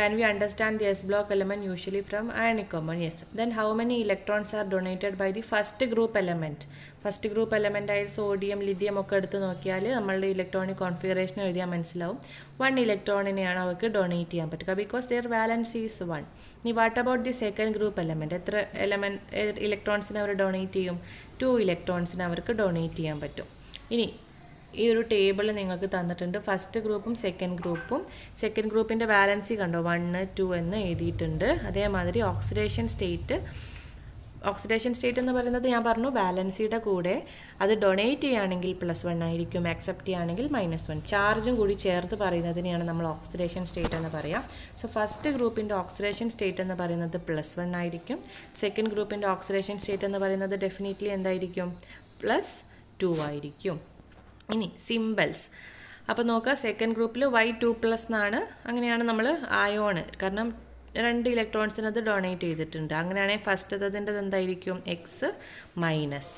Can we understand the s block element usually from ionic common? Yes. Then how many electrons are donated by the first group element? First group element ആയ sodium lithium ഒക്കെ എടുത്ത് നോക്കിയാൽ നമ്മളുടെ ഇലക്ട്രോണിക് കോൺഫിഗറേഷൻ എഴുതിയാൽ മനസ്സിലാവും one ഇലക്ട്രോണിനെയാണ് അവർക്ക് donate ചെയ്യാൻ പറ്റുക because their valence is one ഇനി what about the second group element എത്ര എലമെൻ ഇലക്ട്രോൺസിനെ അവർ ഡൊണേറ്റ് ചെയ്യും ടു ഇലക്ട്രോൺസിനെ അവർക്ക് ഡൊണേറ്റ് ചെയ്യാൻ പറ്റും ഇനി ഈ ഒരു ടേബിൾ നിങ്ങൾക്ക് തന്നിട്ടുണ്ട് ഫസ്റ്റ് ഗ്രൂപ്പും സെക്കൻഡ് ഗ്രൂപ്പും സെക്കൻഡ് ഗ്രൂപ്പിൻ്റെ ബാലൻസി കണ്ടോ വണ്ണ് ടു എന്ന് എഴുതിയിട്ടുണ്ട് അതേമാതിരി ഓക്സിഡേഷൻ സ്റ്റേറ്റ് ഓക്സിഡേഷൻ സ്റ്റേറ്റ് എന്ന് പറയുന്നത് ഞാൻ പറഞ്ഞു ബാലൻസിയുടെ കൂടെ അത് ഡൊണേറ്റ് ചെയ്യുകയാണെങ്കിൽ പ്ലസ് വൺ ആയിരിക്കും അക്സെപ്റ്റ് ചെയ്യുകയാണെങ്കിൽ മൈനസ് വൺ ചാർജും കൂടി ചേർത്ത് പറയുന്നതിനെയാണ് നമ്മൾ ഓക്സിഡേഷൻ സ്റ്റേറ്റ് എന്ന് പറയുക സോ ഫസ്റ്റ് ഗ്രൂപ്പിൻ്റെ ഓക്സിഡേഷൻ സ്റ്റേറ്റ് എന്ന് പറയുന്നത് പ്ലസ് വൺ ആയിരിക്കും സെക്കൻഡ് ഗ്രൂപ്പിൻ്റെ ഓക്സിഡേഷൻ സ്റ്റേറ്റ് എന്ന് പറയുന്നത് ഡെഫിനറ്റ്ലി എന്തായിരിക്കും പ്ലസ് ടു ആയിരിക്കും ഇനി സിമ്പിൾസ് അപ്പോൾ നോക്കുക സെക്കൻഡ് ഗ്രൂപ്പിൽ വൈ ടു പ്ലസ് എന്നാണ് അങ്ങനെയാണ് നമ്മൾ അയോണ് കാരണം രണ്ട് ഇലക്ട്രോൺസിനത് ഡൊണേറ്റ് ചെയ്തിട്ടുണ്ട് അങ്ങനെയാണെങ്കിൽ അതിൻ്റെ എന്തായിരിക്കും X minus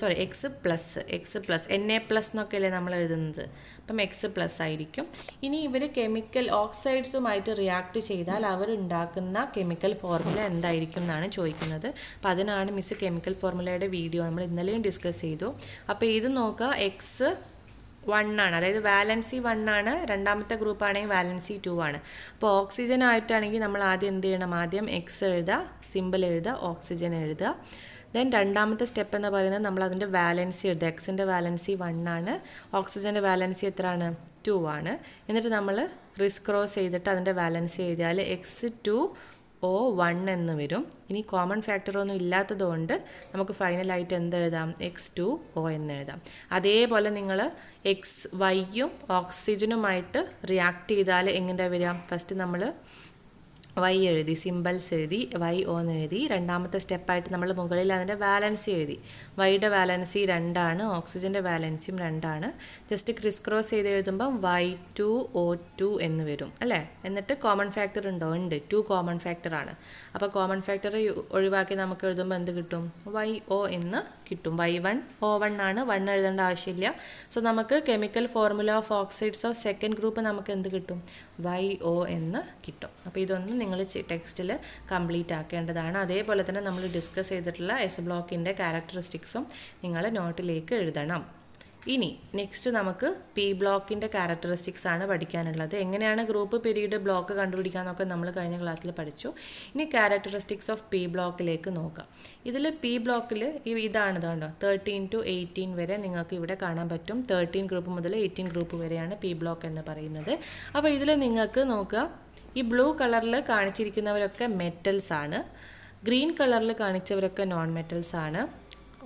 sorry X plus X plus N A plus എന്നൊക്കെയല്ലേ നമ്മൾ എഴുതുന്നത് അപ്പം എക്സ് പ്ലസ് ആയിരിക്കും ഇനി ഇവർ കെമിക്കൽ ഓക്സൈഡ്സുമായിട്ട് റിയാക്ട് ചെയ്താൽ അവർ ഉണ്ടാക്കുന്ന കെമിക്കൽ ഫോർമുല എന്തായിരിക്കും എന്നാണ് ചോദിക്കുന്നത് അപ്പം അതിനാണ് മിസ് കെമിക്കൽ ഫോർമുലയുടെ വീഡിയോ നമ്മൾ ഇന്നലെയും ഡിസ്കസ് ചെയ്തു അപ്പോൾ ഇത് നോക്കുക എക്സ് വൺ ആണ് അതായത് വാലൻസി വൺ ആണ് രണ്ടാമത്തെ ഗ്രൂപ്പ് ആണെങ്കിൽ വാലൻസി ടു ആണ് അപ്പോൾ ഓക്സിജൻ ആയിട്ടാണെങ്കിൽ നമ്മൾ ആദ്യം എന്ത് ചെയ്യണം ആദ്യം എക്സ് എഴുതുക സിമ്പിൾ എഴുതുക ഓക്സിജൻ എഴുതുക ദെൻ രണ്ടാമത്തെ സ്റ്റെപ്പ് എന്ന് പറയുന്നത് നമ്മൾ അതിൻ്റെ വാലൻസി എടുത്ത് എക്സിൻ്റെ വാലൻസി വൺ ആണ് ഓക്സിജൻ്റെ വാലൻസി എത്രയാണ് ടു ആണ് എന്നിട്ട് നമ്മൾ റിസ്ക് ക്രോസ് ചെയ്തിട്ട് അതിൻ്റെ വാലൻസി എഴുതിയാൽ എക്സ് ടു ഒ വൺ എന്ന് വരും ഇനി കോമൺ ഫാക്ടറൊന്നും ഇല്ലാത്തതുകൊണ്ട് നമുക്ക് ഫൈനലായിട്ട് എന്ത് എഴുതാം എക്സ് ടു ഒ എന്ന് എഴുതാം അതേപോലെ നിങ്ങൾ എക്സ് വൈയും ഓക്സിജനുമായിട്ട് റിയാക്ട് ചെയ്താൽ എങ്ങനെ വരിക ഫസ്റ്റ് നമ്മൾ വൈ എഴുതി സിമ്പിൾസ് എഴുതി വൈ ഒ എന്ന് എഴുതി രണ്ടാമത്തെ സ്റ്റെപ്പായിട്ട് നമ്മൾ മുകളിൽ അതിൻ്റെ ബാലൻസി എഴുതി വൈയുടെ ബാലൻസി രണ്ടാണ് ഓക്സിജൻ്റെ ബാലൻസിയും രണ്ടാണ് ജസ്റ്റ് ക്രിസ് ക്രോസ് ചെയ്ത് എഴുതുമ്പം വൈ ടു ഒ ടു എന്ന് വരും അല്ലേ എന്നിട്ട് കോമൺ ഫാക്ടർ ഉണ്ടോ ഉണ്ട് ടു കോമൺ ഫാക്ടറാണ് അപ്പോൾ കോമൺ ഫാക്ടർ ഒഴിവാക്കി നമുക്ക് എഴുതുമ്പോൾ എന്ത് കിട്ടും വൈ ഒ എന്ന് കിട്ടും വൈ വൺ ഒ വൺ ആണ് വൺ എഴുതേണ്ട ആവശ്യമില്ല സോ നമുക്ക് chemical formula of oxides of second group നമുക്ക് എന്ത് കിട്ടും വൈ ഒ എന്ന് കിട്ടും അപ്പോൾ ഇതൊന്ന് നിങ്ങൾ ടെക്സ്റ്റിൽ കംപ്ലീറ്റ് ആക്കേണ്ടതാണ് അതേപോലെ തന്നെ നമ്മൾ ഡിസ്കസ് ചെയ്തിട്ടുള്ള എസ് ബ്ലോക്കിൻ്റെ ക്യാരക്ടറിസ്റ്റിക്സും നിങ്ങൾ നോട്ടിലേക്ക് എഴുതണം ഇനി നെക്സ്റ്റ് നമുക്ക് പി ബ്ലോക്കിൻ്റെ ക്യാരക്ടറിസ്റ്റിക്സ് ആണ് പഠിക്കാനുള്ളത് എങ്ങനെയാണ് ഗ്രൂപ്പ് പിരീഡ് ബ്ലോക്ക് കണ്ടുപിടിക്കാമെന്നൊക്കെ നമ്മൾ കഴിഞ്ഞ ക്ലാസ്സിൽ പഠിച്ചു ഇനി ക്യാരക്ടറിസ്റ്റിക്സ് ഓഫ് പി ബ്ലോക്കിലേക്ക് നോക്കാം ഇതിൽ പി ബ്ലോക്കിൽ ഇതാണ് കണ്ടോ തേർട്ടീൻ ടു എയ്റ്റീൻ വരെ നിങ്ങൾക്ക് ഇവിടെ കാണാൻ പറ്റും തേർട്ടീൻ ഗ്രൂപ്പ് മുതൽ എയ്റ്റീൻ ഗ്രൂപ്പ് വരെയാണ് പി ബ്ലോക്ക് എന്ന് പറയുന്നത് അപ്പോൾ ഇതിൽ നിങ്ങൾക്ക് നോക്കുക ഈ ബ്ലൂ കളറിൽ കാണിച്ചിരിക്കുന്നവരൊക്കെ മെറ്റൽസ് ആണ് ഗ്രീൻ കളറിൽ കാണിച്ചവരൊക്കെ നോൺ മെറ്റൽസ് ആണ്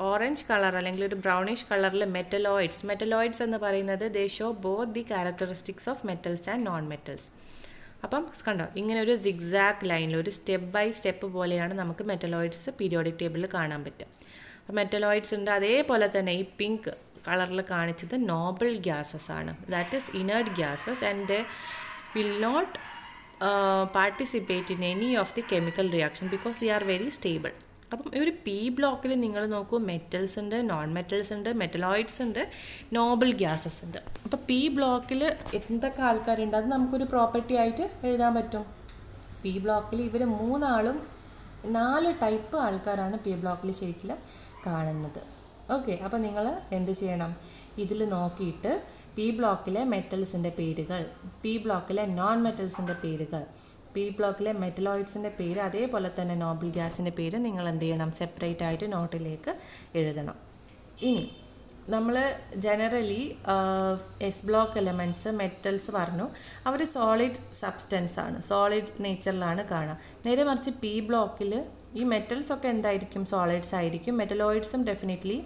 ഓറഞ്ച് കളർ അല്ലെങ്കിൽ ഒരു ബ്രൗണിഷ് കളറിൽ മെറ്റലോയിഡ്സ് മെറ്റലോയിഡ്സ് എന്ന് പറയുന്നത് they show both the characteristics of metals and non metals അപ്പം കണ്ടോ ഇങ്ങനെ ഒരു സിഗ്സാക്ക് ലൈനിൽ ഒരു സ്റ്റെപ്പ് ബൈ സ്റ്റെപ്പ് പോലെയാണ് നമുക്ക് മെറ്റലോയിഡ്സ് പീരിയോഡിക് ടേബിളിൽ കാണാൻ പറ്റും മെറ്റലോയിഡ്സ് ഉണ്ട് അതേപോലെ തന്നെ ഈ പിങ്ക് കളറിൽ കാണിച്ചത് നോബിൾ ഗ്യാസസ് ആണ് that is inert gases and will not participate in any of the chemical reaction because the are very stable അപ്പം ഈ ഒരു പി ബ്ലോക്കിൽ നിങ്ങൾ നോക്കൂ മെറ്റൽസ് ഉണ്ട് നോൺ മെറ്റൽസ് ഉണ്ട് മെറ്റലോയിഡ്സ് ഉണ്ട് നോബിൾ ഗ്യാസസ് ഉണ്ട് അപ്പം പി ബ്ലോക്കിൽ എന്തൊക്കെ ആൾക്കാരുണ്ട് അത് നമുക്കൊരു പ്രോപ്പർട്ടി ആയിട്ട് എഴുതാൻ പറ്റും പി ബ്ലോക്കിൽ ഇവർ മൂന്നാളും നാല് ടൈപ്പ് ആൾക്കാരാണ് പി ബ്ലോക്കിൽ ശരിക്കും കാണുന്നത് ഓക്കെ അപ്പം നിങ്ങൾ എന്ത് ചെയ്യണം ഇതിൽ നോക്കിയിട്ട് പി ബ്ലോക്കിലെ മെറ്റൽസിൻ്റെ പേരുകൾ പി ബ്ലോക്കിലെ നോൺ മെറ്റൽസിൻ്റെ പേരുകൾ പി ബ്ലോക്കിലെ മെറ്റലോയിഡ്സിൻ്റെ പേര് അതേപോലെ തന്നെ നോബിൾ ഗ്യാസിൻ്റെ പേര് നിങ്ങൾ എന്ത് ചെയ്യണം സെപ്പറേറ്റ് ആയിട്ട് നോട്ടിലേക്ക് എഴുതണം ഇനി നമ്മൾ generally S block elements metals പറഞ്ഞു അവർ സോളിഡ് സബ്സ്റ്റൻസ് ആണ് സോളിഡ് നേച്ചറിലാണ് കാണുക നേരെ മറിച്ച് പി ബ്ലോക്കിൽ ഈ മെറ്റൽസ് ഒക്കെ എന്തായിരിക്കും സോളിഡ്സ് ആയിരിക്കും മെറ്റലോയിഡ്സും ഡെഫിനറ്റ്ലി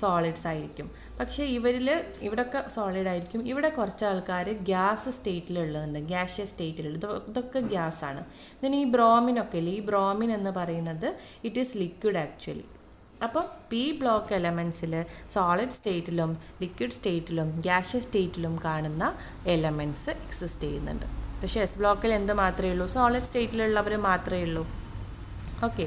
സോളിഡ്സ് ആയിരിക്കും പക്ഷേ ഇവരിൽ ഇവിടൊക്കെ സോളിഡ് ആയിരിക്കും ഇവിടെ കുറച്ച് ആൾക്കാർ ഗ്യാസ് സ്റ്റേറ്റിലുള്ളതുണ്ട് ഗ്യാഷ്യ സ്റ്റേറ്റിലുള്ളത് ഇതൊക്കെ ഗ്യാസാണ് ഇതിന് ഈ ബ്രോമിനൊക്കെ ഇല്ലേ ഈ ബ്രോമിൻ എന്ന് പറയുന്നത് ഇറ്റ് ഈസ് ലിക്വിഡ് ആക്ച്വലി അപ്പം പി ബ്ലോക്ക് എലമെൻസിൽ സോളിഡ് സ്റ്റേറ്റിലും ലിക്വിഡ് സ്റ്റേറ്റിലും ഗ്യാഷ്യ സ്റ്റേറ്റിലും കാണുന്ന എലമെൻസ് എക്സിസ്റ്റ് ചെയ്യുന്നുണ്ട് പക്ഷേ എസ് ബ്ലോക്കിൽ എന്ത് മാത്രമേ ഉള്ളൂ സോളിഡ് സ്റ്റേറ്റിലുള്ളവർ മാത്രമേ ഉള്ളൂ ഓക്കെ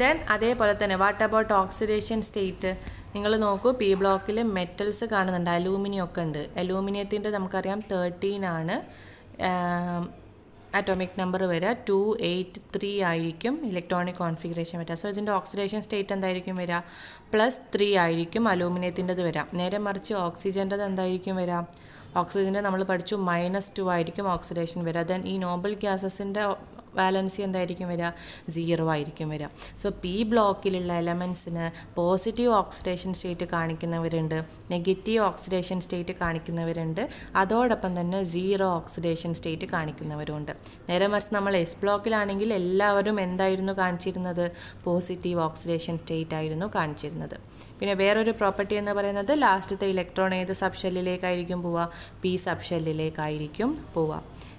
ദെൻ അതേപോലെ തന്നെ വാട്ട് അബൌട്ട് ഓക്സിഡേഷൻ സ്റ്റേറ്റ് നിങ്ങൾ നോക്കൂ പി ബ്ലോക്കിൽ മെറ്റൽസ് കാണുന്നുണ്ട് അലൂമിനിയം ഒക്കെ ഉണ്ട് അലൂമിനിയത്തിൻ്റെ നമുക്കറിയാം തേർട്ടീൻ ആണ് അറ്റോമിക് um, നമ്പർ വരിക ടു എയ്റ്റ് ത്രീ ആയിരിക്കും ഇലക്ട്രോണിക് കോൺഫിഗറേഷൻ വരിക സോ ഇതിൻ്റെ ഓക്സിഡേഷൻ സ്റ്റേറ്റ് എന്തായിരിക്കും വരിക പ്ലസ് ത്രീ ആയിരിക്കും അലൂമിനിയത്തിൻ്റെത് വരാം നേരെ മറിച്ച് ഓക്സിജൻ്റെത് എന്തായിരിക്കും വരാം ഓക്സിജൻ്റെ നമ്മൾ പഠിച്ചു മൈനസ് ടു ആയിരിക്കും ഓക്സിഡേഷൻ വരിക ദെൻ ഈ നോബൽ ഗ്യാസസിൻ്റെ വാലൻസി എന്തായിരിക്കും വരിക സീറോ ആയിരിക്കും വരിക സോ പി ബ്ലോക്കിലുള്ള എലമെൻസിന് പോസിറ്റീവ് ഓക്സിഡേഷൻ സ്റ്റേറ്റ് കാണിക്കുന്നവരുണ്ട് നെഗറ്റീവ് ഓക്സിഡേഷൻ സ്റ്റേറ്റ് കാണിക്കുന്നവരുണ്ട് അതോടൊപ്പം തന്നെ സീറോ ഓക്സിഡേഷൻ സ്റ്റേറ്റ് കാണിക്കുന്നവരുണ്ട് നേരെ മറിച്ച് നമ്മൾ എസ് ബ്ലോക്കിലാണെങ്കിൽ എല്ലാവരും എന്തായിരുന്നു കാണിച്ചിരുന്നത് പോസിറ്റീവ് ഓക്സിഡേഷൻ സ്റ്റേറ്റ് ആയിരുന്നു കാണിച്ചിരുന്നത് പിന്നെ വേറൊരു പ്രോപ്പർട്ടി എന്ന് പറയുന്നത് ലാസ്റ്റത്തെ ഇലക്ട്രോൺ ഏത് സബ്ഷെല്ലിലേക്കായിരിക്കും പോവുക പി സബ്ഷെല്ലിലേക്കായിരിക്കും പോവുക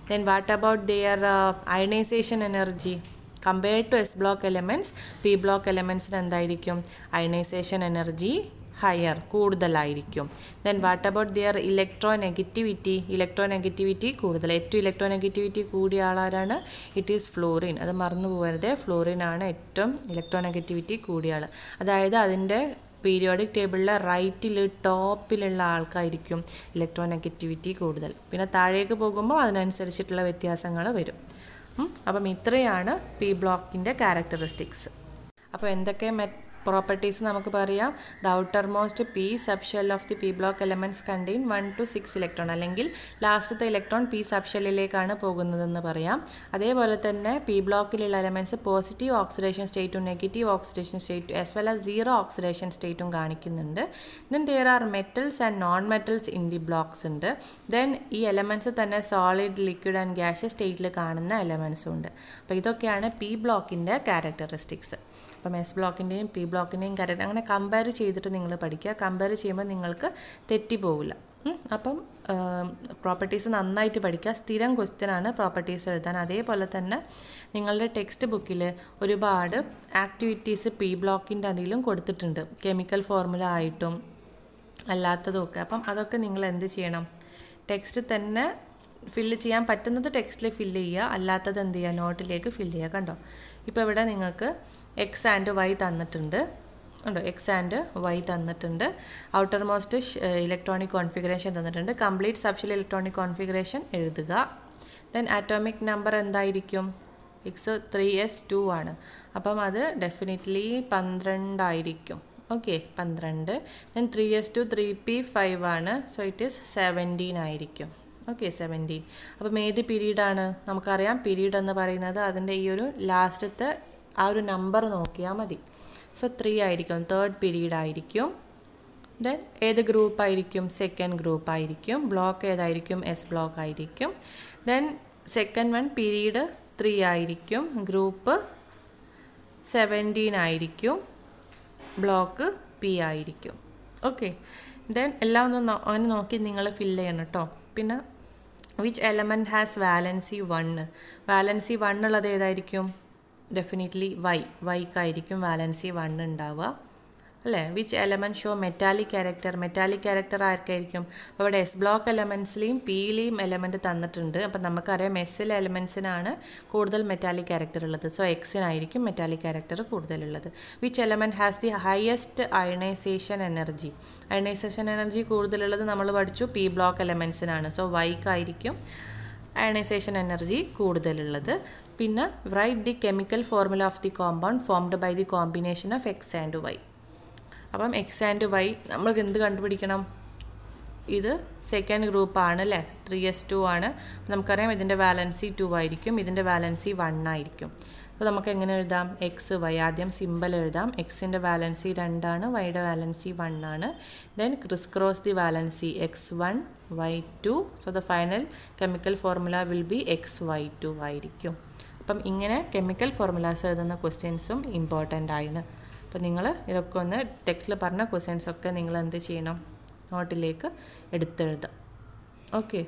Then what about their uh, ionization energy? Compared to S block elements, P block elements എന്തായിരിക്കും അയണൈസേഷൻ എനർജി ഹയർ കൂടുതലായിരിക്കും then what about their electronegativity electronegativity കൂടുതൽ ഏറ്റവും ഇലക്ട്രോ നെഗറ്റിവിറ്റി കൂടിയ ആളാരാണ് ഇറ്റ് ഈസ് ഫ്ലോറിൻ അത് മറന്നു പോകരുത് florin ആണ് ഏറ്റവും ഇലക്ട്രോ നെഗറ്റിവിറ്റി കൂടിയ ആൾ അതായത് അതിൻ്റെ പീരിയോഡിക് ടേബിളിലെ റൈറ്റിൽ ടോപ്പിലുള്ള ആൾക്കായിരിക്കും ഇലക്ട്രോ നെഗറ്റിവിറ്റി കൂടുതൽ പിന്നെ താഴേക്ക് പോകുമ്പോൾ അതിനനുസരിച്ചിട്ടുള്ള വ്യത്യാസങ്ങൾ വരും അപ്പം ഇത്രയാണ് പി ബ്ലോക്കിൻ്റെ ക്യാരക്ടറിസ്റ്റിക്സ് അപ്പോൾ എന്തൊക്കെ മെറ്റ് പ്രോപ്പർട്ടീസ് നമുക്ക് പറയാം the outermost P subshell of the P block elements contain one two six electron അല്ലെങ്കിൽ ലാസ്റ്റത്തെ ഇലക്ട്രോൺ പി സബ് ഷെല്ലിലേക്കാണ് പോകുന്നതെന്ന് പറയാം അതേപോലെ തന്നെ പി ബ്ലോക്കിലുള്ള എലമെൻറ്റ്സ് പോസിറ്റീവ് ഓക്സിഡേഷൻ സ്റ്റേറ്റും നെഗറ്റീവ് ഓക്സിഡേഷൻ സ്റ്റേറ്റും as well as zero oxidation സ്റ്റേറ്റും കാണിക്കുന്നുണ്ട് then there are metals and non metals in the blocks ഉണ്ട് ദെൻ ഈ എലമെൻറ്റ്സ് തന്നെ സോളിഡ് ലിക്വിഡ് ആൻഡ് ഗ്യാഷ് സ്റ്റേറ്റിൽ കാണുന്ന എലമെൻറ്റ്സും ഉണ്ട് അപ്പോൾ ഇതൊക്കെയാണ് പി ബ്ലോക്കിൻ്റെ ക്യാരക്ടറിസ്റ്റിക്സ് അപ്പം എസ് ബ്ലോക്കിൻ്റെയും പി ബ്ലോക്കിൻ്റെയും കരട് അങ്ങനെ കമ്പയർ ചെയ്തിട്ട് നിങ്ങൾ പഠിക്കുക കമ്പയർ ചെയ്യുമ്പോൾ നിങ്ങൾക്ക് തെറ്റിപ്പോവില്ല അപ്പം പ്രോപ്പർട്ടീസ് നന്നായിട്ട് പഠിക്കുക സ്ഥിരം ക്വസ്റ്റ്യനാണ് പ്രോപ്പർട്ടീസ് എഴുതാൻ അതേപോലെ തന്നെ നിങ്ങളുടെ ടെക്സ്റ്റ് ബുക്കിൽ ഒരുപാട് ആക്ടിവിറ്റീസ് പി ബ്ലോക്കിൻ്റെ അതിലും കൊടുത്തിട്ടുണ്ട് കെമിക്കൽ ഫോർമുല ആയിട്ടും അല്ലാത്തതുമൊക്കെ അപ്പം അതൊക്കെ നിങ്ങൾ എന്ത് ചെയ്യണം ടെക്സ്റ്റ് തന്നെ ഫില്ല് ചെയ്യാൻ പറ്റുന്നത് ടെക്സ്റ്റിൽ ഫില്ല് ചെയ്യുക അല്ലാത്തത് എന്ത് ചെയ്യുക നോട്ടിലേക്ക് ഫില്ല് ചെയ്യുക കണ്ടോ ഇപ്പോൾ ഇവിടെ നിങ്ങൾക്ക് എക്സ് ആൻഡ് വൈ തന്നിട്ടുണ്ട് ഉണ്ടോ എക്സ് ആൻഡ് വൈ തന്നിട്ടുണ്ട് ഔട്ടർ മോസ്റ്റ് ഇലക്ട്രോണിക് കോൺഫിഗറേഷൻ തന്നിട്ടുണ്ട് കംപ്ലീറ്റ് സബ്ഷ്യൽ ഇലക്ട്രോണിക് കോൺഫിഗറേഷൻ എഴുതുക ദെൻ ആറ്റോമിക് നമ്പർ എന്തായിരിക്കും എക്സ് ത്രീ എസ് ടു ആണ് അപ്പം അത് ഡെഫിനറ്റ്ലി പന്ത്രണ്ടായിരിക്കും ഓക്കെ പന്ത്രണ്ട് then three S two three P five ആണ് സോ ഇറ്റ് ഈസ് സെവൻറ്റീൻ ആയിരിക്കും ഓക്കെ സെവൻറ്റീൻ അപ്പം ഏത് പീരീഡാണ് നമുക്കറിയാം പീരീഡ് എന്ന് പറയുന്നത് അതിൻ്റെ ഈ ഒരു ലാസ്റ്റത്തെ ആ ഒരു നമ്പർ നോക്കിയാൽ മതി സോ ത്രീ ആയിരിക്കും തേർഡ് പീരീഡ് ആയിരിക്കും ദെൻ ഏത് ഗ്രൂപ്പ് ആയിരിക്കും സെക്കൻഡ് ഗ്രൂപ്പ് ആയിരിക്കും ബ്ലോക്ക് ഏതായിരിക്കും എസ് ബ്ലോക്ക് ആയിരിക്കും then second one period three ആയിരിക്കും ഗ്രൂപ്പ് സെവൻറ്റീൻ ആയിരിക്കും ബ്ലോക്ക് പി ആയിരിക്കും ഓക്കെ ദെൻ എല്ലാം ഒന്ന് അങ്ങനെ നോക്കി നിങ്ങൾ ഫില്ല് ചെയ്യണം കേട്ടോ പിന്നെ which element has valency one valency വണ്ണുള്ളത് ഏതായിരിക്കും ഡെഫിനറ്റ്ലി വൈ വൈക്കായിരിക്കും വാലൻസി വൺ ഉണ്ടാവുക അല്ലേ which element show metallic character metallic character ആർക്കായിരിക്കും അവിടെ എസ് ബ്ലോക്ക് എലമെൻസിലെയും പിയിലെയും എലമെൻറ്റ് തന്നിട്ടുണ്ട് അപ്പം നമുക്കറിയാം എസ്സിലെ എലമെൻസിനാണ് കൂടുതൽ മെറ്റാലിക് ക്യാരക്ടർ ഉള്ളത് സോ എക്സിനായിരിക്കും മെറ്റാലിക് ക്യാരക്ടർ കൂടുതലുള്ളത് which element has the highest ionisation energy ionisation energy കൂടുതലുള്ളത് നമ്മൾ പഠിച്ചു പി ബ്ലോക്ക് എലമെൻസിനാണ് സോ വൈക്കായിരിക്കും അയണൈസേഷൻ എനർജി കൂടുതലുള്ളത് പിന്നെ write the chemical formula of the compound formed by the combination of X and Y അപ്പം X and Y നമ്മൾക്ക് എന്ത് കണ്ടുപിടിക്കണം ഇത് സെക്കൻഡ് ഗ്രൂപ്പാണ് അല്ലേ ത്രീ എസ് ടു ആണ് നമുക്കറിയാം ഇതിൻ്റെ വാലൻസി ടു ആയിരിക്കും ഇതിൻ്റെ വാലൻസി വൺ ആയിരിക്കും അപ്പോൾ നമുക്ക് എങ്ങനെ എഴുതാം എക്സ് വൈ ആദ്യം സിമ്പൽ എഴുതാം എക്സിൻ്റെ വാലൻസി രണ്ടാണ് വൈയുടെ വാലൻസി വൺ ആണ് then criss cross the valency X one Y two so the final chemical formula will be X Y two ആയിരിക്കും അപ്പം ഇങ്ങനെ കെമിക്കൽ ഫോർമുലാസ് എഴുതുന്ന ക്വസ്റ്റ്യൻസും ഇമ്പോർട്ടൻ്റ് ആയിരുന്നു അപ്പോൾ നിങ്ങൾ ഇതൊക്കെ ഒന്ന് ടെക്സ്റ്റിൽ പറഞ്ഞ ക്വസ്റ്റ്യൻസൊക്കെ നിങ്ങൾ എന്ത് ചെയ്യണം നോട്ടിലേക്ക് എടുത്തെഴുതാം ഓക്കെ